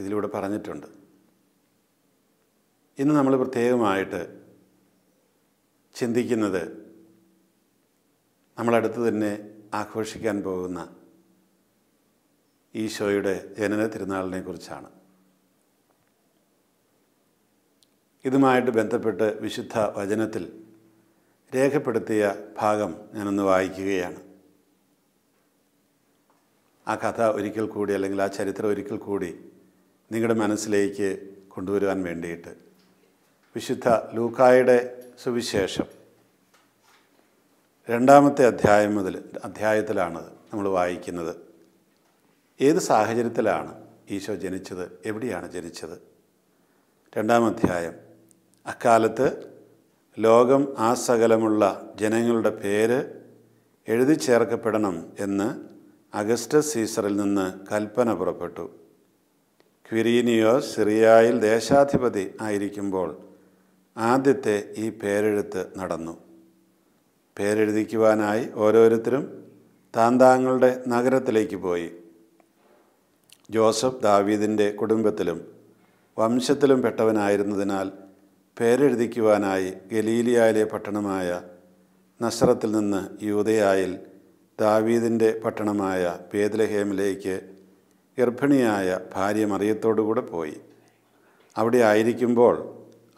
ഇതിലൂടെ പറഞ്ഞിട്ടുണ്ട് ഇന്ന് നമ്മൾ പ്രത്യേകമായിട്ട് ചിന്തിക്കുന്നത് നമ്മളടുത്ത് തന്നെ ആഘോഷിക്കാൻ പോകുന്ന ഈശോയുടെ ജനന തിരുനാളിനെ കുറിച്ചാണ് ഇതുമായിട്ട് ബന്ധപ്പെട്ട് വിശുദ്ധ വചനത്തിൽ രേഖപ്പെടുത്തിയ ഭാഗം ഞാനൊന്ന് വായിക്കുകയാണ് ആ കഥ ഒരിക്കൽ കൂടി അല്ലെങ്കിൽ ആ ചരിത്രം ഒരിക്കൽ കൂടി നിങ്ങളുടെ മനസ്സിലേക്ക് കൊണ്ടുവരുവാൻ വേണ്ടിയിട്ട് വിശുദ്ധ ലൂക്കായുടെ സുവിശേഷം രണ്ടാമത്തെ അധ്യായം മുതൽ അധ്യായത്തിലാണത് നമ്മൾ വായിക്കുന്നത് ഏത് സാഹചര്യത്തിലാണ് ഈശോ ജനിച്ചത് എവിടെയാണ് ജനിച്ചത് രണ്ടാം അധ്യായം അക്കാലത്ത് ലോകം ആ സകലമുള്ള ജനങ്ങളുടെ പേര് എഴുതി ചേർക്കപ്പെടണം എന്ന് അഗസ്റ്റസ് സീസറിൽ നിന്ന് കൽപ്പന പുറപ്പെട്ടു ക്വിരീനിയോ സിറിയായിൽ ദേശാധിപതി ആയിരിക്കുമ്പോൾ ആദ്യത്തെ ഈ പേരെഴുത്ത് നടന്നു പേരെഴുതിക്കുവാനായി ഓരോരുത്തരും താന്താങ്ങളുടെ നഗരത്തിലേക്ക് പോയി ജോസഫ് ദാവീദിൻ്റെ കുടുംബത്തിലും വംശത്തിലും പെട്ടവനായിരുന്നതിനാൽ പേരെഴുതിക്കുവാനായി ഗലീലിയായിലെ പട്ടണമായ നസ്രത്തിൽ നിന്ന് യൂതയായിൽ ദാവീദിൻ്റെ പട്ടണമായ പേദ്ലഹേമിലേക്ക് ഗർഭിണിയായ ഭാര്യ മറിയത്തോടുകൂടെ പോയി അവിടെ ആയിരിക്കുമ്പോൾ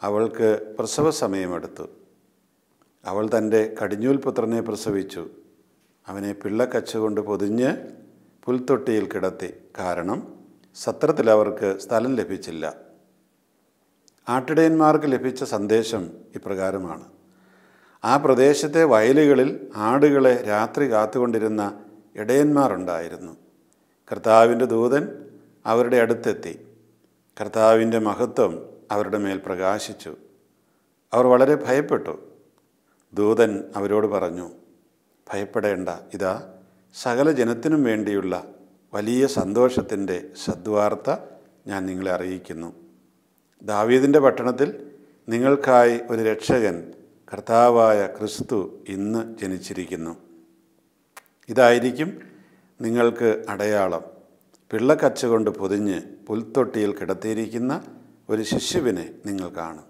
അവൾക്ക് പ്രസവ സമയമെടുത്തു അവൾ തൻ്റെ കടിഞ്ഞൂൽ പുത്രനെ പ്രസവിച്ചു അവനെ പിള്ളക്കച്ചുകൊണ്ട് പൊതിഞ്ഞ് പുൽത്തൊട്ടിയിൽ കിടത്തി കാരണം സത്രത്തിൽ അവർക്ക് സ്ഥലം ലഭിച്ചില്ല ആട്ടിടയന്മാർക്ക് ലഭിച്ച സന്ദേശം ഇപ്രകാരമാണ് ആ പ്രദേശത്തെ വയലുകളിൽ ആടുകളെ രാത്രി കാത്തുകൊണ്ടിരുന്ന ഇടയന്മാരുണ്ടായിരുന്നു കർത്താവിൻ്റെ ദൂതൻ അവരുടെ അടുത്തെത്തി കർത്താവിൻ്റെ മഹത്വം അവരുടെ മേൽ പ്രകാശിച്ചു അവർ വളരെ ഭയപ്പെട്ടു ദൂതൻ അവരോട് പറഞ്ഞു ഭയപ്പെടേണ്ട ഇതാ സകല ജനത്തിനും വേണ്ടിയുള്ള വലിയ സന്തോഷത്തിൻ്റെ സദ്വാർത്ത ഞാൻ നിങ്ങളെ അറിയിക്കുന്നു ദാവീദിൻ്റെ പട്ടണത്തിൽ നിങ്ങൾക്കായി ഒരു രക്ഷകൻ കർത്താവായ ക്രിസ്തു ഇന്ന് ജനിച്ചിരിക്കുന്നു ഇതായിരിക്കും നിങ്ങൾക്ക് അടയാളം കൊണ്ട് പൊതിഞ്ഞ് പുൽത്തൊട്ടിയിൽ കിടത്തിയിരിക്കുന്ന ഒരു ശിശുവിനെ നിങ്ങൾ കാണും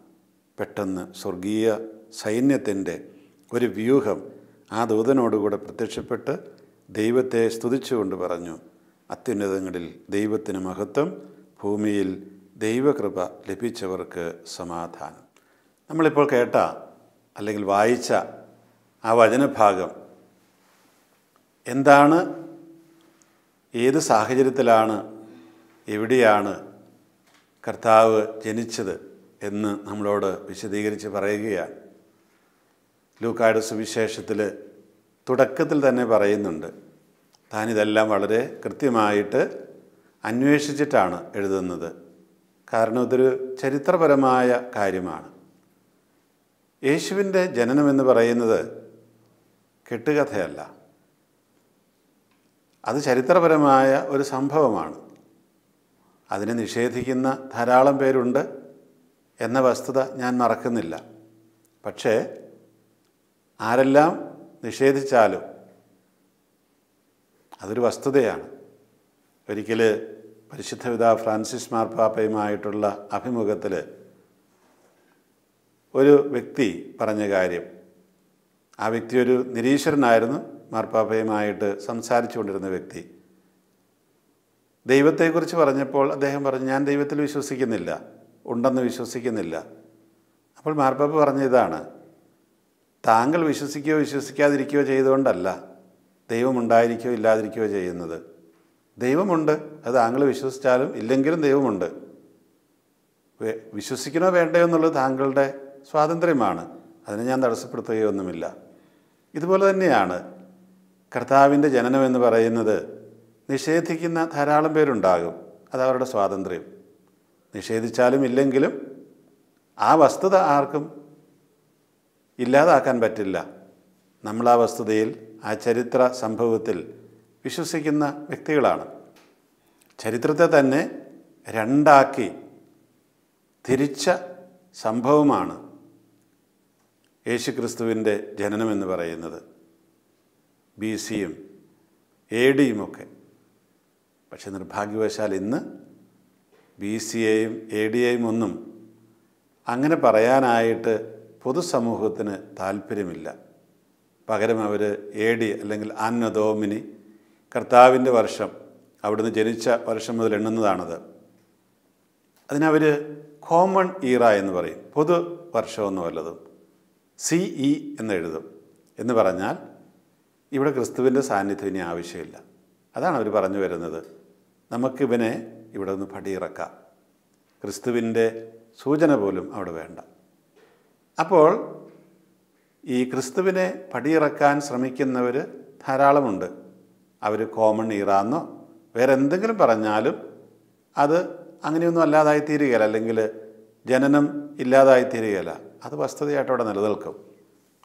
പെട്ടെന്ന് സ്വർഗീയ സൈന്യത്തിൻ്റെ ഒരു വ്യൂഹം ആ ദൂതനോടുകൂടെ പ്രത്യക്ഷപ്പെട്ട് ദൈവത്തെ സ്തുതിച്ചുകൊണ്ട് പറഞ്ഞു അത്യുന്നതങ്ങളിൽ ദൈവത്തിന് മഹത്വം ഭൂമിയിൽ ദൈവകൃപ ലഭിച്ചവർക്ക് സമാധാനം നമ്മളിപ്പോൾ കേട്ട അല്ലെങ്കിൽ വായിച്ച ആ വചനഭാഗം എന്താണ് ഏത് സാഹചര്യത്തിലാണ് എവിടെയാണ് കർത്താവ് ജനിച്ചത് എന്ന് നമ്മളോട് വിശദീകരിച്ച് പറയുകയാണ് ലൂക്കായുടെ സുവിശേഷത്തിൽ തുടക്കത്തിൽ തന്നെ പറയുന്നുണ്ട് താനിതെല്ലാം വളരെ കൃത്യമായിട്ട് അന്വേഷിച്ചിട്ടാണ് എഴുതുന്നത് കാരണം ഇതൊരു ചരിത്രപരമായ കാര്യമാണ് യേശുവിൻ്റെ ജനനമെന്ന് പറയുന്നത് കെട്ടുകഥയല്ല അത് ചരിത്രപരമായ ഒരു സംഭവമാണ് അതിനെ നിഷേധിക്കുന്ന ധാരാളം പേരുണ്ട് എന്ന വസ്തുത ഞാൻ മറക്കുന്നില്ല പക്ഷേ ആരെല്ലാം നിഷേധിച്ചാലും അതൊരു വസ്തുതയാണ് ഒരിക്കൽ പരിശുദ്ധ ഫ്രാൻസിസ് മാർപ്പാപ്പയുമായിട്ടുള്ള അഭിമുഖത്തിൽ ഒരു വ്യക്തി പറഞ്ഞ കാര്യം ആ വ്യക്തി ഒരു നിരീശ്വരനായിരുന്നു മാർപ്പാപ്പയുമായിട്ട് സംസാരിച്ചു കൊണ്ടിരുന്ന വ്യക്തി ദൈവത്തെക്കുറിച്ച് പറഞ്ഞപ്പോൾ അദ്ദേഹം പറഞ്ഞു ഞാൻ ദൈവത്തിൽ വിശ്വസിക്കുന്നില്ല ഉണ്ടെന്ന് വിശ്വസിക്കുന്നില്ല അപ്പോൾ മാർപ്പാപ്പ പറഞ്ഞ ഇതാണ് താങ്കൾ വിശ്വസിക്കുകയോ വിശ്വസിക്കാതിരിക്കുകയോ ചെയ്തുകൊണ്ടല്ല ദൈവമുണ്ടായിരിക്കുകയോ ഇല്ലാതിരിക്കുകയോ ചെയ്യുന്നത് ദൈവമുണ്ട് അത് താങ്കൾ വിശ്വസിച്ചാലും ഇല്ലെങ്കിലും ദൈവമുണ്ട് വിശ്വസിക്കണോ വേണ്ടയോ എന്നുള്ളത് താങ്കളുടെ സ്വാതന്ത്ര്യമാണ് അതിനെ ഞാൻ ഒന്നുമില്ല ഇതുപോലെ തന്നെയാണ് കർത്താവിൻ്റെ ജനനം എന്ന് പറയുന്നത് നിഷേധിക്കുന്ന ധാരാളം പേരുണ്ടാകും അത് അവരുടെ സ്വാതന്ത്ര്യം നിഷേധിച്ചാലും ഇല്ലെങ്കിലും ആ വസ്തുത ആർക്കും ഇല്ലാതാക്കാൻ പറ്റില്ല നമ്മൾ ആ വസ്തുതയിൽ ആ ചരിത്ര സംഭവത്തിൽ വിശ്വസിക്കുന്ന വ്യക്തികളാണ് ചരിത്രത്തെ തന്നെ രണ്ടാക്കി തിരിച്ച സംഭവമാണ് യേശുക്രിസ്തുവിൻ്റെ ജനനമെന്ന് പറയുന്നത് ബി സിയും എ ഒക്കെ പക്ഷേ നിർഭാഗ്യവശാൽ ഇന്ന് ബി സി എയും എ ഡി എയും ഒന്നും അങ്ങനെ പറയാനായിട്ട് പൊതുസമൂഹത്തിന് താല്പര്യമില്ല പകരം അവർ എ ഡി അല്ലെങ്കിൽ അന്നദോമിനി കർത്താവിൻ്റെ വർഷം അവിടുന്ന് ജനിച്ച വർഷം മുതൽ എണ്ണുന്നതാണത് അതിനവർ കോമൺ ഈറ എന്ന് പറയും പൊതു വർഷമെന്ന് വല്ലതും സി ഇ എന്നെഴുതും എന്ന് പറഞ്ഞാൽ ഇവിടെ ക്രിസ്തുവിൻ്റെ സാന്നിധ്യം ഇനി ആവശ്യമില്ല അതാണ് അവർ പറഞ്ഞു വരുന്നത് നമുക്കിവനെ ഇവിടെ നിന്ന് പടിയിറക്കാം ക്രിസ്തുവിൻ്റെ സൂചന പോലും അവിടെ വേണ്ട അപ്പോൾ ഈ ക്രിസ്തുവിനെ പടിയിറക്കാൻ ശ്രമിക്കുന്നവർ ധാരാളമുണ്ട് അവർ കോമൺ ഈറാന്നോ വേറെ എന്തെങ്കിലും പറഞ്ഞാലും അത് അങ്ങനെയൊന്നും അല്ലാതായി തീരുകയില്ല അല്ലെങ്കിൽ ജനനം ഇല്ലാതായി തീരുകയില്ല അത് വസ്തുതയായിട്ട് അവിടെ നിലനിൽക്കും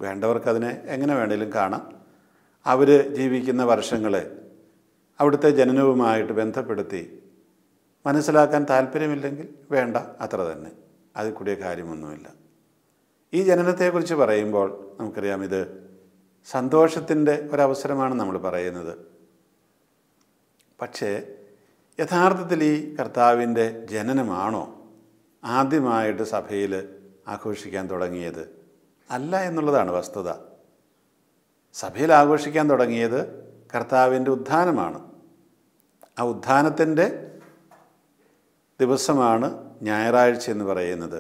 വേണ്ടവർക്ക് അതിനെ എങ്ങനെ വേണമെങ്കിലും കാണാം അവർ ജീവിക്കുന്ന വർഷങ്ങളെ അവിടുത്തെ ജനനവുമായിട്ട് ബന്ധപ്പെടുത്തി മനസ്സിലാക്കാൻ താല്പര്യമില്ലെങ്കിൽ വേണ്ട അത്ര തന്നെ അതിൽ കൂടിയ കാര്യമൊന്നുമില്ല ഈ ജനനത്തെക്കുറിച്ച് പറയുമ്പോൾ നമുക്കറിയാം ഇത് സന്തോഷത്തിൻ്റെ ഒരവസരമാണ് നമ്മൾ പറയുന്നത് പക്ഷേ യഥാർത്ഥത്തിൽ ഈ കർത്താവിൻ്റെ ജനനമാണോ ആദ്യമായിട്ട് സഭയിൽ ആഘോഷിക്കാൻ തുടങ്ങിയത് അല്ല എന്നുള്ളതാണ് വസ്തുത സഭയിൽ ആഘോഷിക്കാൻ തുടങ്ങിയത് കർത്താവിൻ്റെ ഉത്ഥാനമാണ് ആ ഉത്ഥാനത്തിൻ്റെ ദിവസമാണ് ഞായറാഴ്ച എന്ന് പറയുന്നത്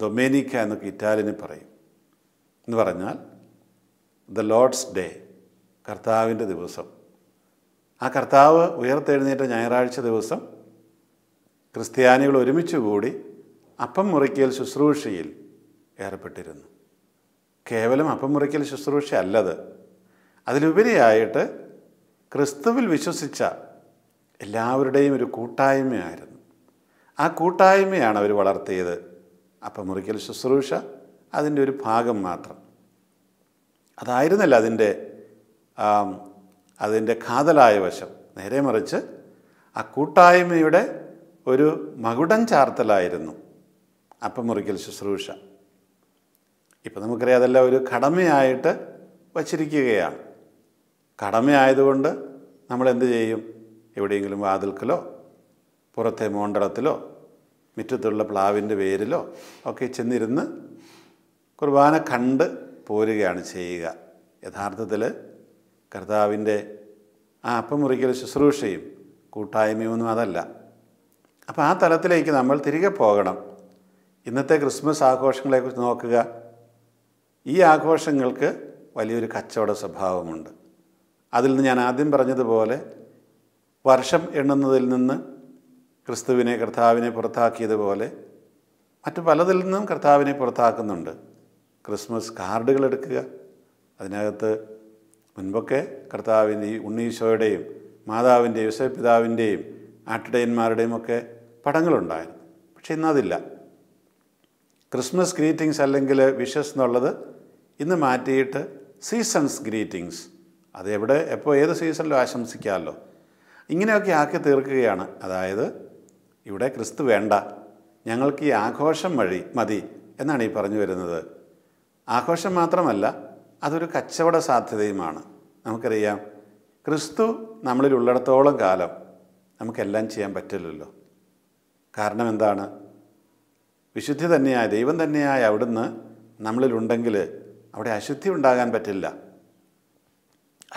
ദൊമേനിക്ക എന്നൊക്കെ ഇറ്റാലിയനിൽ പറയും എന്ന് പറഞ്ഞാൽ ദ ലോഡ്സ് ഡേ കർത്താവിൻ്റെ ദിവസം ആ കർത്താവ് ഉയർത്തെഴുന്നേറ്റ ഞായറാഴ്ച ദിവസം ക്രിസ്ത്യാനികൾ ഒരുമിച്ച് കൂടി അപ്പം മുറിക്കൽ ശുശ്രൂഷയിൽ ഏർപ്പെട്ടിരുന്നു കേവലം അപ്പം മുറിക്കൽ ശുശ്രൂഷ അല്ലത് അതിലുപരിയായിട്ട് ക്രിസ്തുവിൽ വിശ്വസിച്ച എല്ലാവരുടെയും ഒരു കൂട്ടായ്മയായിരുന്നു ആ കൂട്ടായ്മയാണ് അവർ വളർത്തിയത് അപ്പം മുറിക്കൽ ശുശ്രൂഷ അതിൻ്റെ ഒരു ഭാഗം മാത്രം അതായിരുന്നല്ല അതിൻ്റെ അതിൻ്റെ കാതലായ വശം നേരെ മറിച്ച് ആ കൂട്ടായ്മയുടെ ഒരു മകുടം ചാർത്തലായിരുന്നു അപ്പം മുറിക്കൽ ശുശ്രൂഷ ഇപ്പം നമുക്കറിയാം അതെല്ലാം ഒരു കടമയായിട്ട് വച്ചിരിക്കുകയാണ് കടമയായതുകൊണ്ട് നമ്മൾ എന്ത് ചെയ്യും എവിടെയെങ്കിലും വാതിൽക്കലോ പുറത്തെ മോണ്ടളത്തിലോ മുറ്റത്തുള്ള പ്ലാവിൻ്റെ പേരിലോ ഒക്കെ ചെന്നിരുന്ന് കുർബാന കണ്ട് പോരുകയാണ് ചെയ്യുക യഥാർത്ഥത്തിൽ കർത്താവിൻ്റെ ആ അപ്പം മുറിക്കൽ ശുശ്രൂഷയും കൂട്ടായ്മയൊന്നും അതല്ല അപ്പോൾ ആ തലത്തിലേക്ക് നമ്മൾ തിരികെ പോകണം ഇന്നത്തെ ക്രിസ്മസ് ആഘോഷങ്ങളെക്കുറിച്ച് നോക്കുക ഈ ആഘോഷങ്ങൾക്ക് വലിയൊരു കച്ചവട സ്വഭാവമുണ്ട് അതിൽ നിന്ന് ഞാൻ ആദ്യം പറഞ്ഞതുപോലെ വർഷം എണ്ണുന്നതിൽ നിന്ന് ക്രിസ്തുവിനെ കർത്താവിനെ പുറത്താക്കിയതുപോലെ മറ്റു പലതിൽ നിന്നും കർത്താവിനെ പുറത്താക്കുന്നുണ്ട് ക്രിസ്മസ് കാർഡുകൾ എടുക്കുക അതിനകത്ത് മുൻപൊക്കെ കർത്താവിൻ്റെ ഉണ്ണീശോയുടെയും മാതാവിൻ്റെ പിതാവിൻ്റെയും ആട്ടിടയന്മാരുടെയും ഒക്കെ പടങ്ങളുണ്ടായിരുന്നു പക്ഷേ ഇന്നതില്ല ക്രിസ്മസ് ഗ്രീറ്റിങ്സ് അല്ലെങ്കിൽ വിഷസ് എന്നുള്ളത് ഇന്ന് മാറ്റിയിട്ട് സീസൺസ് ഗ്രീറ്റിങ്സ് അതെവിടെ എപ്പോൾ ഏത് സീസണിലും ആശംസിക്കാമല്ലോ ഇങ്ങനെയൊക്കെ ആക്കി തീർക്കുകയാണ് അതായത് ഇവിടെ ക്രിസ്തു വേണ്ട ഞങ്ങൾക്ക് ഈ ആഘോഷം വഴി മതി എന്നാണ് ഈ പറഞ്ഞു വരുന്നത് ആഘോഷം മാത്രമല്ല അതൊരു കച്ചവട സാധ്യതയുമാണ് നമുക്കറിയാം ക്രിസ്തു നമ്മളിൽ ഉള്ളിടത്തോളം കാലം നമുക്കെല്ലാം ചെയ്യാൻ പറ്റില്ലല്ലോ കാരണം എന്താണ് വിശുദ്ധി തന്നെയായ ദൈവം തന്നെയായ അവിടുന്ന് നമ്മളിലുണ്ടെങ്കിൽ അവിടെ അശുദ്ധി ഉണ്ടാകാൻ പറ്റില്ല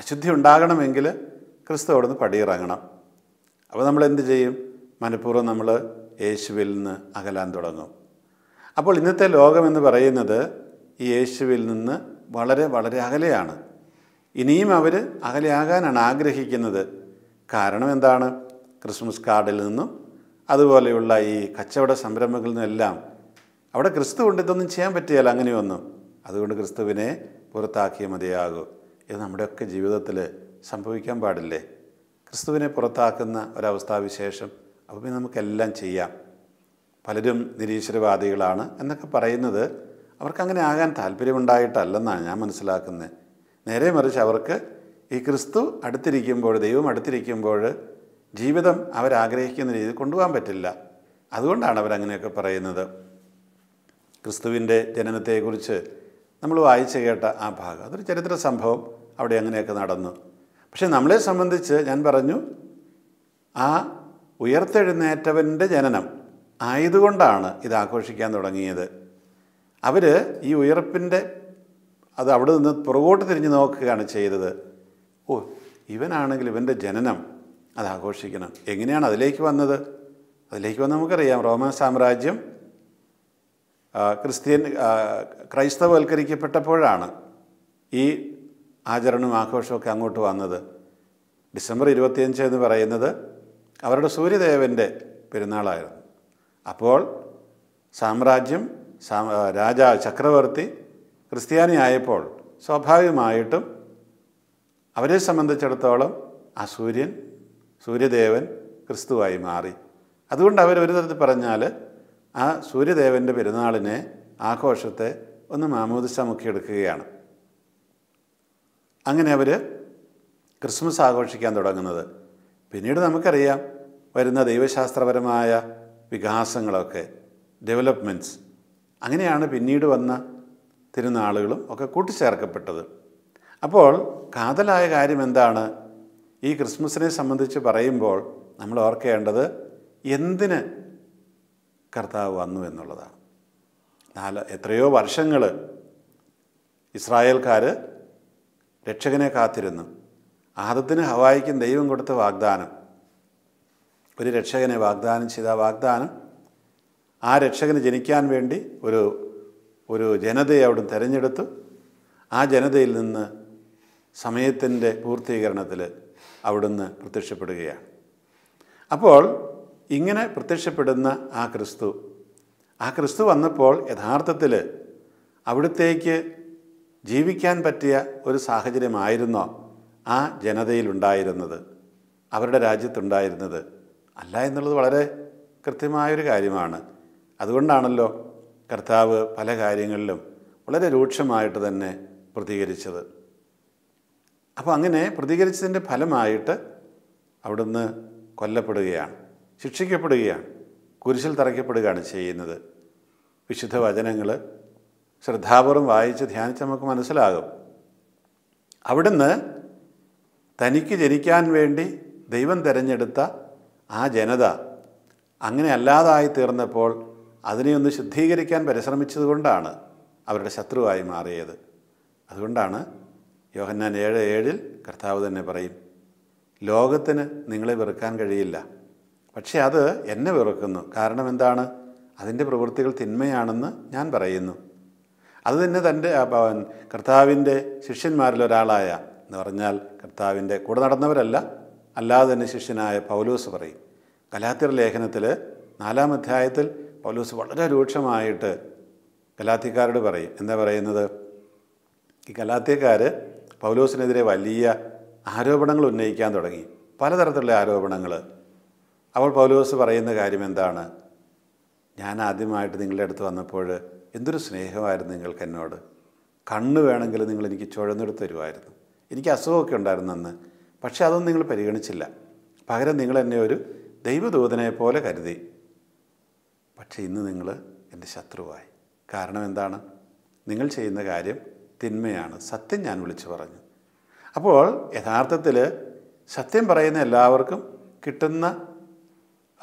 അശുദ്ധി ഉണ്ടാകണമെങ്കിൽ ക്രിസ്തു നിന്ന് പടിയിറങ്ങണം അപ്പോൾ നമ്മൾ എന്ത് ചെയ്യും മനഃപൂർവ്വം നമ്മൾ യേശുവിൽ നിന്ന് അകലാൻ തുടങ്ങും അപ്പോൾ ഇന്നത്തെ ലോകമെന്ന് പറയുന്നത് ഈ യേശുവിൽ നിന്ന് വളരെ വളരെ അകലെയാണ് ഇനിയും അവർ അകലെയാകാനാണ് ആഗ്രഹിക്കുന്നത് കാരണം എന്താണ് ക്രിസ്മസ് കാർഡിൽ നിന്നും അതുപോലെയുള്ള ഈ കച്ചവട സംരംഭങ്ങളിൽ നിന്നെല്ലാം അവിടെ ക്രിസ്തു കൊണ്ട് ഇതൊന്നും ചെയ്യാൻ പറ്റിയാൽ അങ്ങനെയൊന്നും അതുകൊണ്ട് ക്രിസ്തുവിനെ പുറത്താക്കിയ മതിയാകൂ ഇത് നമ്മുടെയൊക്കെ ജീവിതത്തിൽ സംഭവിക്കാൻ പാടില്ലേ ക്രിസ്തുവിനെ പുറത്താക്കുന്ന ഒരവസ്ഥാവിശേഷം അപ്പോൾ പിന്നെ നമുക്കെല്ലാം ചെയ്യാം പലരും നിരീശ്വരവാദികളാണ് എന്നൊക്കെ പറയുന്നത് അവർക്കങ്ങനെ ആകാൻ താല്പര്യമുണ്ടായിട്ടല്ലെന്നാണ് ഞാൻ മനസ്സിലാക്കുന്നത് നേരെ മറിച്ച് അവർക്ക് ഈ ക്രിസ്തു അടുത്തിരിക്കുമ്പോൾ ദൈവം അടുത്തിരിക്കുമ്പോൾ ജീവിതം അവരാഗ്രഹിക്കുന്ന രീതിയിൽ കൊണ്ടുപോകാൻ പറ്റില്ല അതുകൊണ്ടാണ് അവരങ്ങനെയൊക്കെ പറയുന്നത് ക്രിസ്തുവിൻ്റെ ജനനത്തെക്കുറിച്ച് നമ്മൾ വായിച്ചു കേട്ട ആ ഭാഗം അതൊരു ചരിത്ര സംഭവം അവിടെ അങ്ങനെയൊക്കെ നടന്നു പക്ഷേ നമ്മളെ സംബന്ധിച്ച് ഞാൻ പറഞ്ഞു ആ ഉയർത്തെഴുന്നേറ്റവൻ്റെ ജനനം ആയതുകൊണ്ടാണ് ഇത് ആഘോഷിക്കാൻ തുടങ്ങിയത് അവർ ഈ ഉയർപ്പിൻ്റെ അത് അവിടെ നിന്ന് പുറകോട്ട് തിരിഞ്ഞു നോക്കുകയാണ് ചെയ്തത് ഓ ഇവനാണെങ്കിൽ ഇവൻ്റെ ജനനം അത് ആഘോഷിക്കണം എങ്ങനെയാണ് അതിലേക്ക് വന്നത് അതിലേക്ക് വന്ന് നമുക്കറിയാം റോമൻ സാമ്രാജ്യം ക്രിസ്ത്യൻ ക്രൈസ്തവവൽക്കരിക്കപ്പെട്ടപ്പോഴാണ് ഈ ആചരണവും ആഘോഷമൊക്കെ അങ്ങോട്ട് വന്നത് ഡിസംബർ ഇരുപത്തിയഞ്ച് എന്ന് പറയുന്നത് അവരുടെ സൂര്യദേവൻ്റെ പെരുന്നാളായിരുന്നു അപ്പോൾ സാമ്രാജ്യം രാജ ചക്രവർത്തി ക്രിസ്ത്യാനി ആയപ്പോൾ സ്വാഭാവികമായിട്ടും അവരെ സംബന്ധിച്ചിടത്തോളം ആ സൂര്യൻ സൂര്യദേവൻ ക്രിസ്തുവായി മാറി അതുകൊണ്ട് അവർ ഒരു തരത്തിൽ പറഞ്ഞാൽ ആ സൂര്യദേവൻ്റെ പെരുന്നാളിനെ ആഘോഷത്തെ ഒന്ന് മാമോദിസ മുക്കിയെടുക്കുകയാണ് അങ്ങനെ അവർ ക്രിസ്മസ് ആഘോഷിക്കാൻ തുടങ്ങുന്നത് പിന്നീട് നമുക്കറിയാം വരുന്ന ദൈവശാസ്ത്രപരമായ വികാസങ്ങളൊക്കെ ഡെവലപ്മെൻറ്റ്സ് അങ്ങനെയാണ് പിന്നീട് വന്ന തിരുനാളുകളും ഒക്കെ കൂട്ടിച്ചേർക്കപ്പെട്ടത് അപ്പോൾ കാതലായ കാര്യം എന്താണ് ഈ ക്രിസ്മസിനെ സംബന്ധിച്ച് പറയുമ്പോൾ നമ്മൾ ഓർക്കേണ്ടത് എന്തിന് കർത്താവ് വന്നു എന്നുള്ളതാണ് നാല് എത്രയോ വർഷങ്ങൾ ഇസ്രായേൽക്കാർ രക്ഷകനെ കാത്തിരുന്നു ആദത്തിന് ഹവായിക്കും ദൈവം കൊടുത്ത വാഗ്ദാനം ഒരു രക്ഷകനെ വാഗ്ദാനം ചെയ്ത വാഗ്ദാനം ആ രക്ഷകന് ജനിക്കാൻ വേണ്ടി ഒരു ഒരു ജനതയെ അവിടെ തിരഞ്ഞെടുത്തു ആ ജനതയിൽ നിന്ന് സമയത്തിൻ്റെ പൂർത്തീകരണത്തിൽ അവിടുന്ന് പ്രത്യക്ഷപ്പെടുകയാണ് അപ്പോൾ ഇങ്ങനെ പ്രത്യക്ഷപ്പെടുന്ന ആ ക്രിസ്തു ആ ക്രിസ്തു വന്നപ്പോൾ യഥാർത്ഥത്തിൽ അവിടുത്തേക്ക് ജീവിക്കാൻ പറ്റിയ ഒരു സാഹചര്യമായിരുന്നോ ആ ജനതയിലുണ്ടായിരുന്നത് അവരുടെ രാജ്യത്തുണ്ടായിരുന്നത് അല്ല എന്നുള്ളത് വളരെ കൃത്യമായൊരു കാര്യമാണ് അതുകൊണ്ടാണല്ലോ കർത്താവ് പല കാര്യങ്ങളിലും വളരെ രൂക്ഷമായിട്ട് തന്നെ പ്രതികരിച്ചത് അപ്പോൾ അങ്ങനെ പ്രതികരിച്ചതിൻ്റെ ഫലമായിട്ട് അവിടുന്ന് കൊല്ലപ്പെടുകയാണ് ശിക്ഷിക്കപ്പെടുകയാണ് കുരിശിൽ തറയ്ക്കപ്പെടുകയാണ് ചെയ്യുന്നത് വിശുദ്ധ വചനങ്ങൾ ശ്രദ്ധാപൂർവം വായിച്ച് ധ്യാനിച്ച് നമുക്ക് മനസ്സിലാകും അവിടുന്ന് തനിക്ക് ജനിക്കാൻ വേണ്ടി ദൈവം തിരഞ്ഞെടുത്ത ആ ജനത അങ്ങനെ അല്ലാതായി തീർന്നപ്പോൾ അതിനെ ഒന്ന് ശുദ്ധീകരിക്കാൻ പരിശ്രമിച്ചതുകൊണ്ടാണ് അവരുടെ ശത്രുവായി മാറിയത് അതുകൊണ്ടാണ് യോഹന്നാൻ ഏഴ് ഏഴിൽ കർത്താവ് തന്നെ പറയും ലോകത്തിന് നിങ്ങളെ വെറുക്കാൻ കഴിയില്ല പക്ഷെ അത് എന്നെ വെറുക്കുന്നു കാരണം എന്താണ് അതിൻ്റെ പ്രവൃത്തികൾ തിന്മയാണെന്ന് ഞാൻ പറയുന്നു അത് തന്നെ തൻ്റെ കർത്താവിൻ്റെ ശിഷ്യന്മാരിൽ ഒരാളായ എന്ന് പറഞ്ഞാൽ കർത്താവിൻ്റെ കൂടെ നടന്നവരല്ല അല്ലാതെ തന്നെ ശിഷ്യനായ പൗലൂസ് പറയും കലാത്തിർ ലേഖനത്തിൽ നാലാം അധ്യായത്തിൽ പൗലൂസ് വളരെ രൂക്ഷമായിട്ട് കലാത്തിക്കാരോട് പറയും എന്താ പറയുന്നത് ഈ കലാത്തിക്കാർ പൗലൂസിനെതിരെ വലിയ ആരോപണങ്ങൾ ഉന്നയിക്കാൻ തുടങ്ങി പലതരത്തിലുള്ള ആരോപണങ്ങൾ അപ്പോൾ പൗലോസ് പറയുന്ന കാര്യം എന്താണ് ഞാൻ ആദ്യമായിട്ട് നിങ്ങളുടെ അടുത്ത് വന്നപ്പോൾ എന്തൊരു സ്നേഹമായിരുന്നു നിങ്ങൾക്ക് എന്നോട് കണ്ണ് വേണമെങ്കിൽ നിങ്ങൾ എനിക്ക് ചുഴന്നെടുത്ത് തരുമായിരുന്നു എനിക്ക് അസുഖമൊക്കെ ഉണ്ടായിരുന്നു അന്ന് പക്ഷേ അതൊന്നും നിങ്ങൾ പരിഗണിച്ചില്ല പകരം നിങ്ങൾ എന്നെ ഒരു ദൈവദൂതനെ പോലെ കരുതി പക്ഷേ ഇന്ന് നിങ്ങൾ എൻ്റെ ശത്രുവായി കാരണം എന്താണ് നിങ്ങൾ ചെയ്യുന്ന കാര്യം തിന്മയാണ് സത്യം ഞാൻ വിളിച്ചു പറഞ്ഞു അപ്പോൾ യഥാർത്ഥത്തിൽ സത്യം പറയുന്ന എല്ലാവർക്കും കിട്ടുന്ന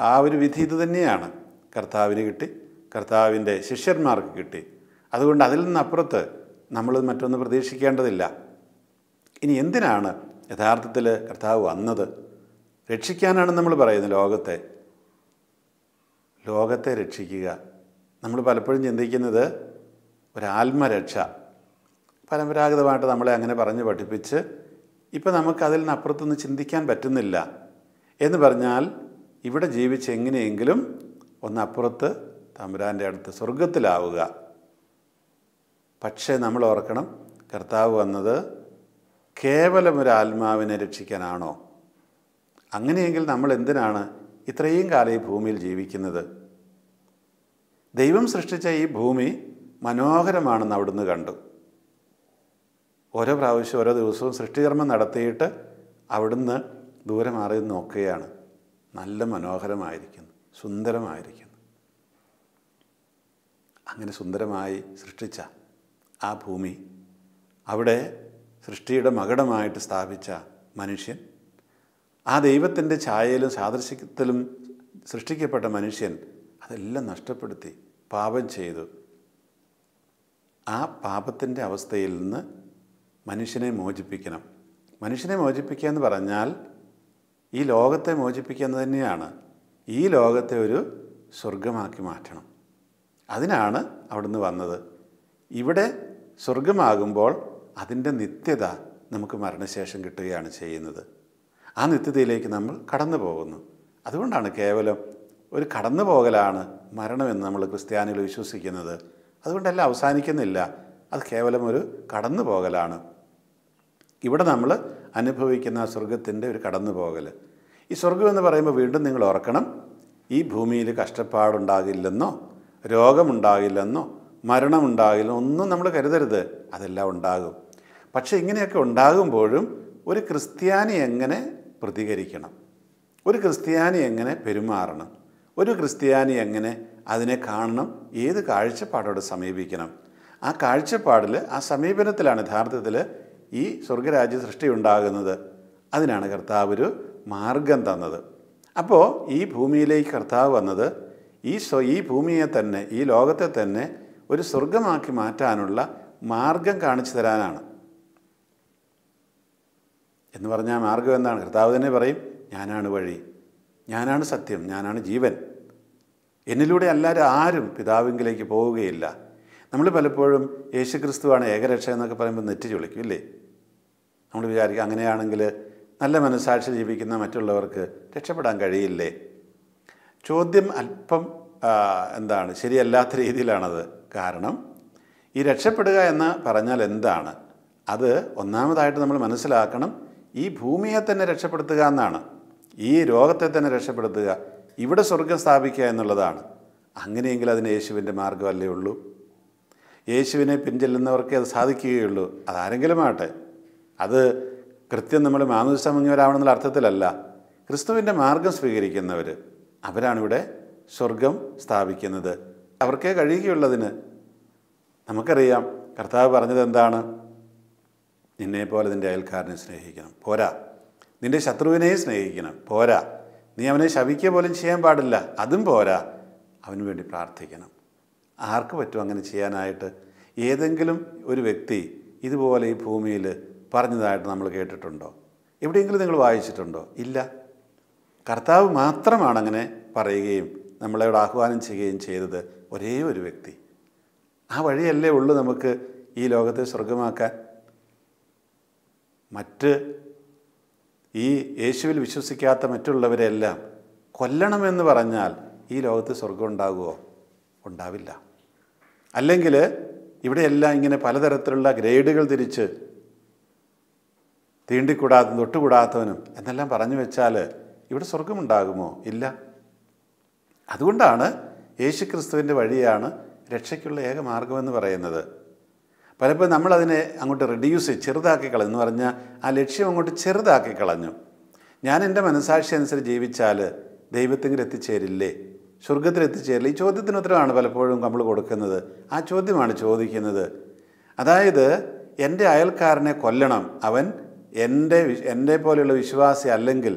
ആ ഒരു വിധി ഇത് തന്നെയാണ് കർത്താവിന് കിട്ടി കർത്താവിൻ്റെ ശിഷ്യന്മാർക്ക് കിട്ടി അതുകൊണ്ട് അതിൽ നിന്നപ്പുറത്ത് നമ്മൾ മറ്റൊന്ന് പ്രതീക്ഷിക്കേണ്ടതില്ല ഇനി എന്തിനാണ് യഥാർത്ഥത്തിൽ കർത്താവ് വന്നത് രക്ഷിക്കാനാണ് നമ്മൾ പറയുന്നത് ലോകത്തെ ലോകത്തെ രക്ഷിക്കുക നമ്മൾ പലപ്പോഴും ചിന്തിക്കുന്നത് ഒരാത്മരക്ഷ പരമ്പരാഗതമായിട്ട് നമ്മളെ അങ്ങനെ പറഞ്ഞ് പഠിപ്പിച്ച് ഇപ്പം നമുക്ക് നിന്ന് അപ്പുറത്തൊന്നും ചിന്തിക്കാൻ പറ്റുന്നില്ല എന്ന് പറഞ്ഞാൽ ഇവിടെ ജീവിച്ച് എങ്ങനെയെങ്കിലും ഒന്നപ്പുറത്ത് തമ്പുരാൻ്റെ അടുത്ത് സ്വർഗത്തിലാവുക പക്ഷേ നമ്മൾ ഓർക്കണം കർത്താവ് വന്നത് കേവലം ഒരു ആത്മാവിനെ രക്ഷിക്കാനാണോ അങ്ങനെയെങ്കിൽ നമ്മൾ എന്തിനാണ് ഇത്രയും കാലം ഈ ഭൂമിയിൽ ജീവിക്കുന്നത് ദൈവം സൃഷ്ടിച്ച ഈ ഭൂമി മനോഹരമാണെന്ന് അവിടുന്ന് കണ്ടു ഓരോ പ്രാവശ്യം ഓരോ ദിവസവും സൃഷ്ടികർമ്മം നടത്തിയിട്ട് അവിടുന്ന് ദൂരെ മാറി നോക്കുകയാണ് നല്ല മനോഹരമായിരിക്കുന്നു സുന്ദരമായിരിക്കുന്നു അങ്ങനെ സുന്ദരമായി സൃഷ്ടിച്ച ആ ഭൂമി അവിടെ സൃഷ്ടിയുടെ മകടമായിട്ട് സ്ഥാപിച്ച മനുഷ്യൻ ആ ദൈവത്തിൻ്റെ ഛായയിലും സാദൃശ്യത്തിലും സൃഷ്ടിക്കപ്പെട്ട മനുഷ്യൻ അതെല്ലാം നഷ്ടപ്പെടുത്തി പാപം ചെയ്തു ആ പാപത്തിൻ്റെ അവസ്ഥയിൽ നിന്ന് മനുഷ്യനെ മോചിപ്പിക്കണം മനുഷ്യനെ മോചിപ്പിക്കുക എന്ന് പറഞ്ഞാൽ ഈ ലോകത്തെ മോചിപ്പിക്കുന്നത് തന്നെയാണ് ഈ ലോകത്തെ ഒരു സ്വർഗമാക്കി മാറ്റണം അതിനാണ് അവിടുന്ന് വന്നത് ഇവിടെ സ്വർഗമാകുമ്പോൾ അതിൻ്റെ നിത്യത നമുക്ക് മരണശേഷം കിട്ടുകയാണ് ചെയ്യുന്നത് ആ നിത്യതയിലേക്ക് നമ്മൾ കടന്നു പോകുന്നു അതുകൊണ്ടാണ് കേവലം ഒരു കടന്നു പോകലാണ് മരണമെന്ന് നമ്മൾ ക്രിസ്ത്യാനികൾ വിശ്വസിക്കുന്നത് അതുകൊണ്ടല്ല അവസാനിക്കുന്നില്ല അത് കേവലം ഒരു കടന്നു പോകലാണ് ഇവിടെ നമ്മൾ അനുഭവിക്കുന്ന സ്വർഗത്തിൻ്റെ ഒരു കടന്നുപോകൽ ഈ സ്വർഗം എന്ന് പറയുമ്പോൾ വീണ്ടും നിങ്ങൾ ഓർക്കണം ഈ ഭൂമിയിൽ കഷ്ടപ്പാടുണ്ടാകില്ലെന്നോ രോഗമുണ്ടാകില്ലെന്നോ മരണമുണ്ടാകില്ല ഒന്നും നമ്മൾ കരുതരുത് അതെല്ലാം ഉണ്ടാകും പക്ഷേ ഇങ്ങനെയൊക്കെ ഉണ്ടാകുമ്പോഴും ഒരു ക്രിസ്ത്യാനി എങ്ങനെ പ്രതികരിക്കണം ഒരു ക്രിസ്ത്യാനി എങ്ങനെ പെരുമാറണം ഒരു ക്രിസ്ത്യാനി എങ്ങനെ അതിനെ കാണണം ഏത് കാഴ്ചപ്പാടോട് സമീപിക്കണം ആ കാഴ്ചപ്പാടിൽ ആ സമീപനത്തിലാണ് യഥാർത്ഥത്തിൽ ഈ സ്വർഗരാജ്യ സൃഷ്ടി ഉണ്ടാകുന്നത് അതിനാണ് കർത്താവ് ഒരു മാർഗം തന്നത് അപ്പോൾ ഈ ഭൂമിയിലേക്ക് കർത്താവ് വന്നത് ഈ ഈ ഭൂമിയെ തന്നെ ഈ ലോകത്തെ തന്നെ ഒരു സ്വർഗമാക്കി മാറ്റാനുള്ള മാർഗം കാണിച്ചു തരാനാണ് എന്ന് പറഞ്ഞാൽ മാർഗം എന്താണ് കർത്താവ് തന്നെ പറയും ഞാനാണ് വഴി ഞാനാണ് സത്യം ഞാനാണ് ജീവൻ എന്നിലൂടെ അല്ലാതെ ആരും പിതാവിങ്കിലേക്ക് പോവുകയില്ല നമ്മൾ പലപ്പോഴും യേശുക്രിസ്തുവാണ് ഏകരക്ഷ എന്നൊക്കെ പറയുമ്പോൾ നെറ്റി ചുളിക്കും ഇല്ലേ നമ്മൾ വിചാരിക്കുക അങ്ങനെയാണെങ്കിൽ നല്ല മനസ്സാക്ഷി ജീവിക്കുന്ന മറ്റുള്ളവർക്ക് രക്ഷപ്പെടാൻ കഴിയില്ലേ ചോദ്യം അല്പം എന്താണ് ശരിയല്ലാത്ത രീതിയിലാണത് കാരണം ഈ രക്ഷപ്പെടുക എന്ന് പറഞ്ഞാൽ എന്താണ് അത് ഒന്നാമതായിട്ട് നമ്മൾ മനസ്സിലാക്കണം ഈ ഭൂമിയെ തന്നെ രക്ഷപ്പെടുത്തുക എന്നാണ് ഈ രോഗത്തെ തന്നെ രക്ഷപ്പെടുത്തുക ഇവിടെ സ്വർഗം സ്ഥാപിക്കുക എന്നുള്ളതാണ് അങ്ങനെയെങ്കിൽ അതിന് യേശുവിൻ്റെ മാർഗ്ഗമല്ലേ ഉള്ളൂ യേശുവിനെ പിൻചെല്ലുന്നവർക്കേ അത് സാധിക്കുകയുള്ളൂ അതാരെങ്കിലും ആട്ടെ അത് കൃത്യം നമ്മൾ മാനുസമന്യരാവണമെന്നുള്ള അർത്ഥത്തിലല്ല ക്രിസ്തുവിൻ്റെ മാർഗം സ്വീകരിക്കുന്നവർ അവരാണിവിടെ സ്വർഗം സ്ഥാപിക്കുന്നത് അവർക്കേ കഴിയുകയുള്ളതിന് നമുക്കറിയാം കർത്താവ് പറഞ്ഞത് എന്താണ് നിന്നെപ്പോലെ നിൻ്റെ അയൽക്കാരനെ സ്നേഹിക്കണം പോരാ നിൻ്റെ ശത്രുവിനെയും സ്നേഹിക്കണം പോരാ നീ അവനെ ശവിക്കുക പോലും ചെയ്യാൻ പാടില്ല അതും പോരാ അവന് വേണ്ടി പ്രാർത്ഥിക്കണം ആർക്ക് പറ്റും അങ്ങനെ ചെയ്യാനായിട്ട് ഏതെങ്കിലും ഒരു വ്യക്തി ഇതുപോലെ ഈ ഭൂമിയിൽ പറഞ്ഞതായിട്ട് നമ്മൾ കേട്ടിട്ടുണ്ടോ എവിടെയെങ്കിലും നിങ്ങൾ വായിച്ചിട്ടുണ്ടോ ഇല്ല കർത്താവ് മാത്രമാണ് അങ്ങനെ പറയുകയും നമ്മളവിടെ ആഹ്വാനം ചെയ്യുകയും ചെയ്തത് ഒരേ ഒരു വ്യക്തി ആ വഴിയല്ലേ ഉള്ളൂ നമുക്ക് ഈ ലോകത്തെ സ്വർഗമാക്കാൻ മറ്റ് ഈ യേശുവിൽ വിശ്വസിക്കാത്ത മറ്റുള്ളവരെല്ലാം കൊല്ലണമെന്ന് പറഞ്ഞാൽ ഈ ലോകത്ത് സ്വർഗം ഉണ്ടാകുമോ ഉണ്ടാവില്ല അല്ലെങ്കിൽ ഇവിടെയെല്ലാം ഇങ്ങനെ പലതരത്തിലുള്ള ഗ്രേഡുകൾ തിരിച്ച് തീണ്ടിക്കൂടാത്ത തൊട്ടുകൂടാത്തവനും എന്നെല്ലാം പറഞ്ഞു വെച്ചാൽ ഇവിടെ സ്വർഗമുണ്ടാകുമോ ഇല്ല അതുകൊണ്ടാണ് യേശു ക്രിസ്തുവിൻ്റെ വഴിയാണ് രക്ഷയ്ക്കുള്ള ഏക മാർഗമെന്ന് പറയുന്നത് പലപ്പോഴും നമ്മളതിനെ അങ്ങോട്ട് റെഡ്യൂസ് ചെറുതാക്കി കളഞ്ഞു എന്ന് പറഞ്ഞാൽ ആ ലക്ഷ്യം അങ്ങോട്ട് ചെറുതാക്കി കളഞ്ഞു ഞാൻ എൻ്റെ മനസാക്ഷി അനുസരിച്ച് ജീവിച്ചാൽ ദൈവത്തിങ്കിൽ എത്തിച്ചേരില്ലേ സ്വർഗത്തിൽ എത്തിച്ചേരില്ലേ ഈ ചോദ്യത്തിന് ഉത്തരമാണ് പലപ്പോഴും നമ്മൾ കൊടുക്കുന്നത് ആ ചോദ്യമാണ് ചോദിക്കുന്നത് അതായത് എൻ്റെ അയൽക്കാരനെ കൊല്ലണം അവൻ എൻ്റെ എൻ്റെ പോലെയുള്ള വിശ്വാസി അല്ലെങ്കിൽ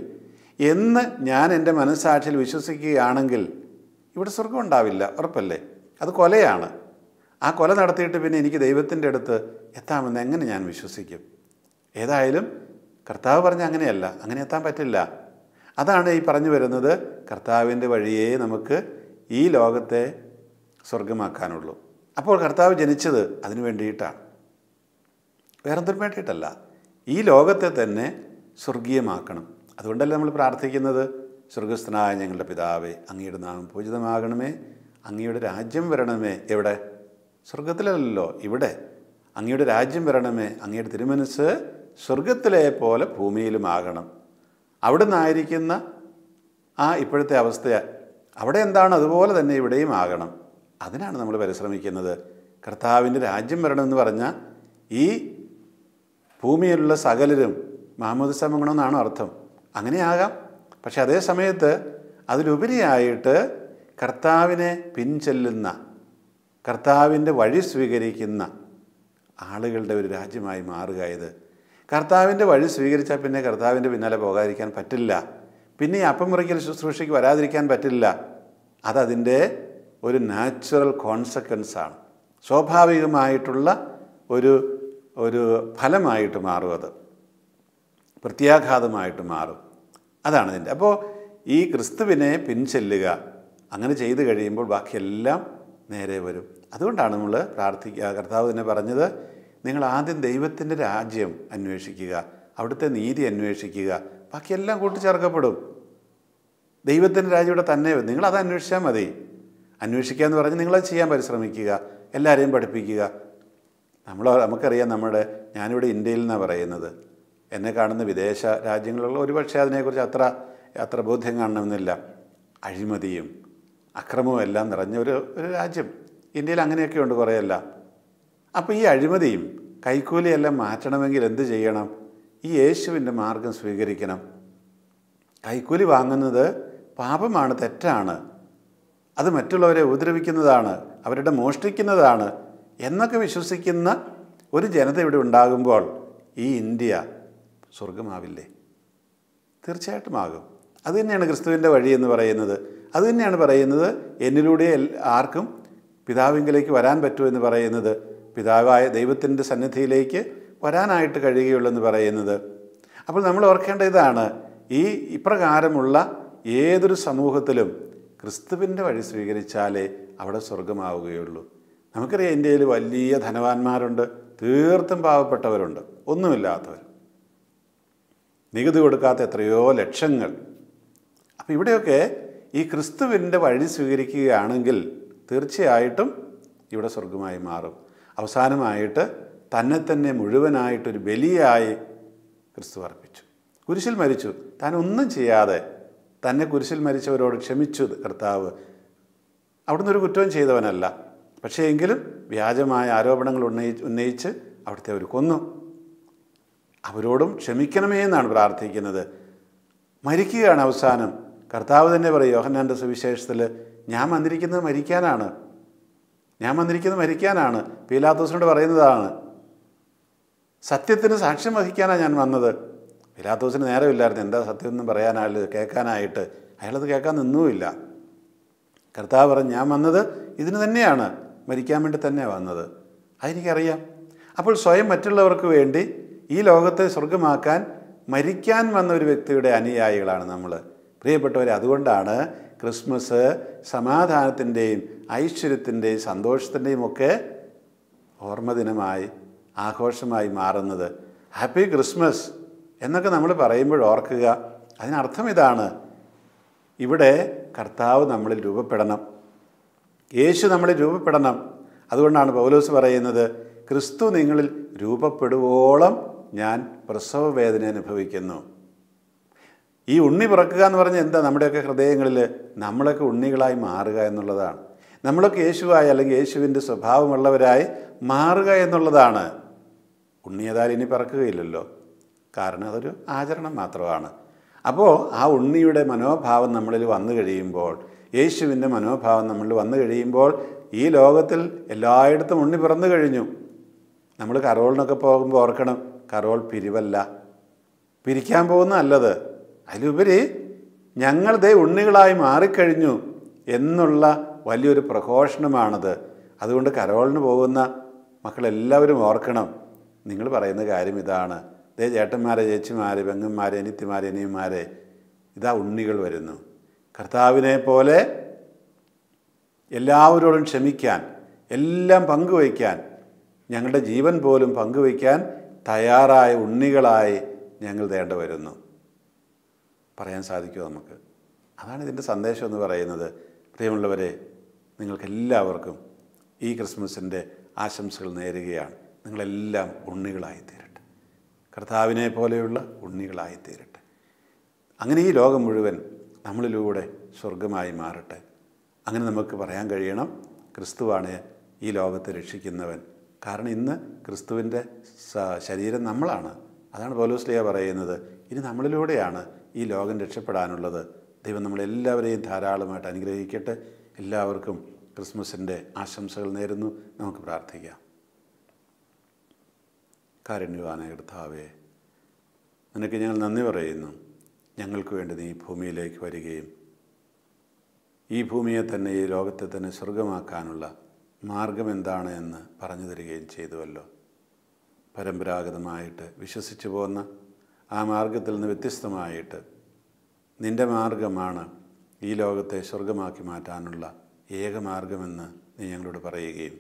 എന്ന് ഞാൻ എൻ്റെ മനസ്സാക്ഷിയിൽ വിശ്വസിക്കുകയാണെങ്കിൽ ഇവിടെ സ്വർഗം ഉണ്ടാവില്ല ഉറപ്പല്ലേ അത് കൊലയാണ് ആ കൊല നടത്തിയിട്ട് പിന്നെ എനിക്ക് ദൈവത്തിൻ്റെ അടുത്ത് എത്താമെന്ന് എങ്ങനെ ഞാൻ വിശ്വസിക്കും ഏതായാലും കർത്താവ് പറഞ്ഞ അങ്ങനെയല്ല അങ്ങനെ എത്താൻ പറ്റില്ല അതാണ് ഈ പറഞ്ഞു വരുന്നത് കർത്താവിൻ്റെ വഴിയേ നമുക്ക് ഈ ലോകത്തെ സ്വർഗമാക്കാനുള്ളൂ അപ്പോൾ കർത്താവ് ജനിച്ചത് അതിനു വേണ്ടിയിട്ടാണ് വേറെന്തിനും വേണ്ടിയിട്ടല്ല ഈ ലോകത്തെ തന്നെ സ്വർഗീയമാക്കണം അതുകൊണ്ടല്ലേ നമ്മൾ പ്രാർത്ഥിക്കുന്നത് സ്വർഗസ്ഥനായ ഞങ്ങളുടെ പിതാവേ അങ്ങയുടെ നാമം പൂജിതമാകണമേ അങ്ങയുടെ രാജ്യം വരണമേ എവിടെ സ്വർഗത്തിലല്ലോ ഇവിടെ അങ്ങയുടെ രാജ്യം വരണമേ അങ്ങയുടെ തിരുമനസ് സ്വർഗത്തിലെ പോലെ ഭൂമിയിലുമാകണം അവിടെ നിന്നായിരിക്കുന്ന ആ ഇപ്പോഴത്തെ അവസ്ഥ അവിടെ എന്താണ് അതുപോലെ തന്നെ ഇവിടെയും ആകണം അതിനാണ് നമ്മൾ പരിശ്രമിക്കുന്നത് കർത്താവിൻ്റെ രാജ്യം വരണമെന്ന് പറഞ്ഞാൽ ഈ ഭൂമിയിലുള്ള സകലരും മുഹമ്മദ് സമങ്ങണമെന്നാണ് അർത്ഥം അങ്ങനെയാകാം പക്ഷെ അതേ സമയത്ത് അതിലുപരിയായിട്ട് കർത്താവിനെ പിൻചെല്ലുന്ന കർത്താവിൻ്റെ വഴി സ്വീകരിക്കുന്ന ആളുകളുടെ ഒരു രാജ്യമായി മാറുക ഇത് കർത്താവിൻ്റെ വഴി സ്വീകരിച്ചാൽ പിന്നെ കർത്താവിൻ്റെ പിന്നാലെ പോകാതിരിക്കാൻ പറ്റില്ല പിന്നെ ഈ അപ്പം ശുശ്രൂഷയ്ക്ക് വരാതിരിക്കാൻ പറ്റില്ല അതതിൻ്റെ ഒരു നാച്ചുറൽ കോൺസിക്വൻസാണ് സ്വാഭാവികമായിട്ടുള്ള ഒരു ഒരു ഫലമായിട്ട് മാറും അത് പ്രത്യാഘാതമായിട്ട് മാറും അതാണ് ഇതിൻ്റെ അപ്പോൾ ഈ ക്രിസ്തുവിനെ പിൻചെല്ലുക അങ്ങനെ ചെയ്തു കഴിയുമ്പോൾ ബാക്കിയെല്ലാം നേരെ വരും അതുകൊണ്ടാണ് നമ്മൾ പ്രാർത്ഥിക്കുക കർത്താവ് തന്നെ പറഞ്ഞത് നിങ്ങൾ ആദ്യം ദൈവത്തിൻ്റെ രാജ്യം അന്വേഷിക്കുക അവിടുത്തെ നീതി അന്വേഷിക്കുക ബാക്കിയെല്ലാം കൂട്ടിച്ചേർക്കപ്പെടും ദൈവത്തിൻ്റെ രാജ്യം ഇവിടെ തന്നെ നിങ്ങളത് അന്വേഷിച്ചാൽ മതി അന്വേഷിക്കുക എന്ന് പറഞ്ഞ് നിങ്ങളത് ചെയ്യാൻ പരിശ്രമിക്കുക എല്ലാവരെയും പഠിപ്പിക്കുക നമ്മൾ നമുക്കറിയാം നമ്മുടെ ഞാനിവിടെ ഇന്ത്യയിൽ നിന്നാണ് പറയുന്നത് എന്നെ കാണുന്ന വിദേശ രാജ്യങ്ങളിലുള്ള ഒരുപക്ഷെ അതിനെക്കുറിച്ച് അത്ര അത്ര ബോധ്യം കാണണമെന്നില്ല അഴിമതിയും അക്രമവും എല്ലാം നിറഞ്ഞ ഒരു ഒരു രാജ്യം ഇന്ത്യയിൽ ഉണ്ട് കുറേയല്ല അപ്പോൾ ഈ അഴിമതിയും കൈക്കൂലിയെല്ലാം മാറ്റണമെങ്കിൽ എന്ത് ചെയ്യണം ഈ യേശുവിൻ്റെ മാർഗം സ്വീകരിക്കണം കൈക്കൂലി വാങ്ങുന്നത് പാപമാണ് തെറ്റാണ് അത് മറ്റുള്ളവരെ ഉപദ്രവിക്കുന്നതാണ് അവരുടെ മോഷ്ടിക്കുന്നതാണ് എന്നൊക്കെ വിശ്വസിക്കുന്ന ഒരു ജനത ഇവിടെ ഉണ്ടാകുമ്പോൾ ഈ ഇന്ത്യ സ്വർഗമാവില്ലേ തീർച്ചയായിട്ടും ആകും അത് തന്നെയാണ് ക്രിസ്തുവിൻ്റെ വഴി എന്ന് പറയുന്നത് അത് തന്നെയാണ് പറയുന്നത് എന്നിലൂടെ ആർക്കും പിതാവിങ്കിലേക്ക് വരാൻ പറ്റൂ എന്ന് പറയുന്നത് പിതാവായ ദൈവത്തിൻ്റെ സന്നിധിയിലേക്ക് വരാനായിട്ട് കഴിയുകയുള്ളൂ എന്ന് പറയുന്നത് അപ്പോൾ നമ്മൾ ഓർക്കേണ്ട ഇതാണ് ഈ ഇപ്രകാരമുള്ള ഏതൊരു സമൂഹത്തിലും ക്രിസ്തുവിൻ്റെ വഴി സ്വീകരിച്ചാലേ അവിടെ സ്വർഗമാവുകയുള്ളൂ നമുക്കറിയാം ഇന്ത്യയിൽ വലിയ ധനവാന്മാരുണ്ട് തീർത്തും പാവപ്പെട്ടവരുണ്ട് ഒന്നുമില്ലാത്തവർ നികുതി കൊടുക്കാത്ത എത്രയോ ലക്ഷങ്ങൾ അപ്പോൾ ഇവിടെയൊക്കെ ഈ ക്രിസ്തുവിൻ്റെ വഴി സ്വീകരിക്കുകയാണെങ്കിൽ തീർച്ചയായിട്ടും ഇവിടെ സ്വർഗമായി മാറും അവസാനമായിട്ട് തന്നെ തന്നെ മുഴുവനായിട്ടൊരു ബലിയായി ക്രിസ്തു അർപ്പിച്ചു കുരിശിൽ മരിച്ചു താൻ ഒന്നും ചെയ്യാതെ തന്നെ കുരിശിൽ മരിച്ചവരോട് ക്ഷമിച്ചു കർത്താവ് അവിടുന്ന് ഒരു കുറ്റവും ചെയ്തവനല്ല പക്ഷേ എങ്കിലും വ്യാജമായ ആരോപണങ്ങൾ ഉന്നയി ഉന്നയിച്ച് അവിടുത്തെ അവർ കൊന്നു അവരോടും ക്ഷമിക്കണമേ എന്നാണ് പ്രാർത്ഥിക്കുന്നത് മരിക്കുകയാണ് അവസാനം കർത്താവ് തന്നെ പറയും യോഹന്നാൻ്റെ സുവിശേഷത്തിൽ ഞാൻ വന്നിരിക്കുന്നത് മരിക്കാനാണ് ഞാൻ വന്നിരിക്കുന്നത് മരിക്കാനാണ് പീലാത്തോസിനോട് പറയുന്നതാണ് സത്യത്തിന് സാക്ഷ്യം വഹിക്കാനാണ് ഞാൻ വന്നത് പീലാത്തോസിന് നേരമില്ലായിരുന്നു എന്താ സത്യമെന്നും പറയാനായാലും കേൾക്കാനായിട്ട് അയാളത് കേൾക്കാൻ നിന്നുമില്ല കർത്താവ് പറഞ്ഞു ഞാൻ വന്നത് ഇതിന് തന്നെയാണ് മരിക്കാൻ വേണ്ടി തന്നെയാണ് വന്നത് അതെനിക്കറിയാം അപ്പോൾ സ്വയം മറ്റുള്ളവർക്ക് വേണ്ടി ഈ ലോകത്തെ സ്വർഗമാക്കാൻ മരിക്കാൻ വന്ന ഒരു വ്യക്തിയുടെ അനുയായികളാണ് നമ്മൾ പ്രിയപ്പെട്ടവരെ അതുകൊണ്ടാണ് ക്രിസ്മസ് സമാധാനത്തിൻ്റെയും ഐശ്വര്യത്തിൻ്റെയും സന്തോഷത്തിൻ്റെയും ഒക്കെ ഓർമ്മദിനമായി ആഘോഷമായി മാറുന്നത് ഹാപ്പി ക്രിസ്മസ് എന്നൊക്കെ നമ്മൾ പറയുമ്പോൾ ഓർക്കുക അതിനർത്ഥം ഇതാണ് ഇവിടെ കർത്താവ് നമ്മളിൽ രൂപപ്പെടണം യേശു നമ്മളെ രൂപപ്പെടണം അതുകൊണ്ടാണ് പൗലോസ് പറയുന്നത് ക്രിസ്തു നിങ്ങളിൽ രൂപപ്പെടുവോളം ഞാൻ പ്രസവ വേദന അനുഭവിക്കുന്നു ഈ ഉണ്ണി പിറക്കുക എന്ന് പറഞ്ഞാൽ എന്താ നമ്മുടെയൊക്കെ ഹൃദയങ്ങളിൽ നമ്മളൊക്കെ ഉണ്ണികളായി മാറുക എന്നുള്ളതാണ് നമ്മളൊക്കെ യേശുവായി അല്ലെങ്കിൽ യേശുവിൻ്റെ സ്വഭാവമുള്ളവരായി മാറുക എന്നുള്ളതാണ് ഉണ്ണി ഇനി പിറക്കുകയില്ലല്ലോ കാരണം അതൊരു ആചരണം മാത്രമാണ് അപ്പോൾ ആ ഉണ്ണിയുടെ മനോഭാവം നമ്മളിൽ വന്നു കഴിയുമ്പോൾ യേശുവിൻ്റെ മനോഭാവം നമ്മൾ വന്നു കഴിയുമ്പോൾ ഈ ലോകത്തിൽ എല്ലായിടത്തും ഉണ്ണി പിറന്നു കഴിഞ്ഞു നമ്മൾ കറോളിനൊക്കെ പോകുമ്പോൾ ഓർക്കണം കരോൾ പിരിവല്ല പിരിക്കാൻ പോകുന്ന അല്ലത് അതിലുപരി ഞങ്ങൾ ദേ ഉണ്ണികളായി മാറിക്കഴിഞ്ഞു എന്നുള്ള വലിയൊരു പ്രഘോഷണമാണത് അതുകൊണ്ട് കരോളിന് പോകുന്ന മക്കളെല്ലാവരും ഓർക്കണം നിങ്ങൾ പറയുന്ന കാര്യം ഇതാണ് ദേ ചേട്ടന്മാരെ ചേച്ചിമാരെ പെങ്ങന്മാരെ അനിത്തിമാരെ അനിയന്മാരെ ഇതാ ഉണ്ണികൾ വരുന്നു കർത്താവിനെ പോലെ എല്ലാവരോടും ക്ഷമിക്കാൻ എല്ലാം പങ്കുവയ്ക്കാൻ ഞങ്ങളുടെ ജീവൻ പോലും പങ്കുവയ്ക്കാൻ തയ്യാറായ ഉണ്ണികളായി ഞങ്ങൾ തേണ്ട വരുന്നു പറയാൻ സാധിക്കുമോ നമുക്ക് അതാണ് ഇതിൻ്റെ സന്ദേശം എന്ന് പറയുന്നത് പ്രിയമുള്ളവരെ നിങ്ങൾക്കെല്ലാവർക്കും ഈ ക്രിസ്മസിൻ്റെ ആശംസകൾ നേരുകയാണ് നിങ്ങളെല്ലാം ഉണ്ണികളായി കർത്താവിനെ പോലെയുള്ള ഉണ്ണികളായി അങ്ങനെ ഈ ലോകം മുഴുവൻ നമ്മളിലൂടെ സ്വർഗമായി മാറട്ടെ അങ്ങനെ നമുക്ക് പറയാൻ കഴിയണം ക്രിസ്തുവാണ് ഈ ലോകത്തെ രക്ഷിക്കുന്നവൻ കാരണം ഇന്ന് ക്രിസ്തുവിൻ്റെ ശരീരം നമ്മളാണ് അതാണ് പൗലോസ്ലിയ പറയുന്നത് ഇനി നമ്മളിലൂടെയാണ് ഈ ലോകം രക്ഷപ്പെടാനുള്ളത് ദൈവം നമ്മളെല്ലാവരെയും ധാരാളമായിട്ട് അനുഗ്രഹിക്കട്ടെ എല്ലാവർക്കും ക്രിസ്മസിൻ്റെ ആശംസകൾ നേരുന്നു നമുക്ക് പ്രാർത്ഥിക്കാം കാരുണ്യവാനായ കർത്താവേ നിനക്ക് ഞങ്ങൾ നന്ദി പറയുന്നു ഞങ്ങൾക്ക് വേണ്ടി നീ ഭൂമിയിലേക്ക് വരികയും ഈ ഭൂമിയെ തന്നെ ഈ ലോകത്തെ തന്നെ സ്വർഗമാക്കാനുള്ള മാർഗം എന്താണ് എന്ന് പറഞ്ഞു തരികയും ചെയ്തുവല്ലോ പരമ്പരാഗതമായിട്ട് വിശ്വസിച്ചു പോകുന്ന ആ മാർഗത്തിൽ നിന്ന് വ്യത്യസ്തമായിട്ട് നിൻ്റെ മാർഗമാണ് ഈ ലോകത്തെ സ്വർഗമാക്കി മാറ്റാനുള്ള ഏക മാർഗമെന്ന് നീ ഞങ്ങളോട് പറയുകയും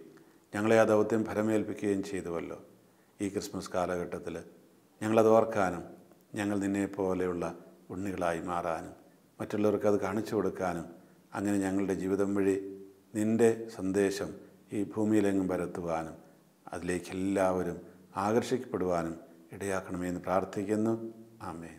ഞങ്ങളെ ആ ദൗത്യം ഫലമേൽപ്പിക്കുകയും ചെയ്തുവല്ലോ ഈ ക്രിസ്മസ് കാലഘട്ടത്തിൽ ഞങ്ങളത് ഓർക്കാനും ഞങ്ങൾ നിന്നെപ്പോലെയുള്ള ഉണ്ണികളായി മാറാനും മറ്റുള്ളവർക്ക് അത് കാണിച്ചു കൊടുക്കാനും അങ്ങനെ ഞങ്ങളുടെ ജീവിതം വഴി നിൻ്റെ സന്ദേശം ഈ ഭൂമിയിലെങ്ങും പരത്തുവാനും അതിലേക്ക് എല്ലാവരും ആകർഷിക്കപ്പെടുവാനും ഇടയാക്കണമെന്ന് പ്രാർത്ഥിക്കുന്നു ആമേ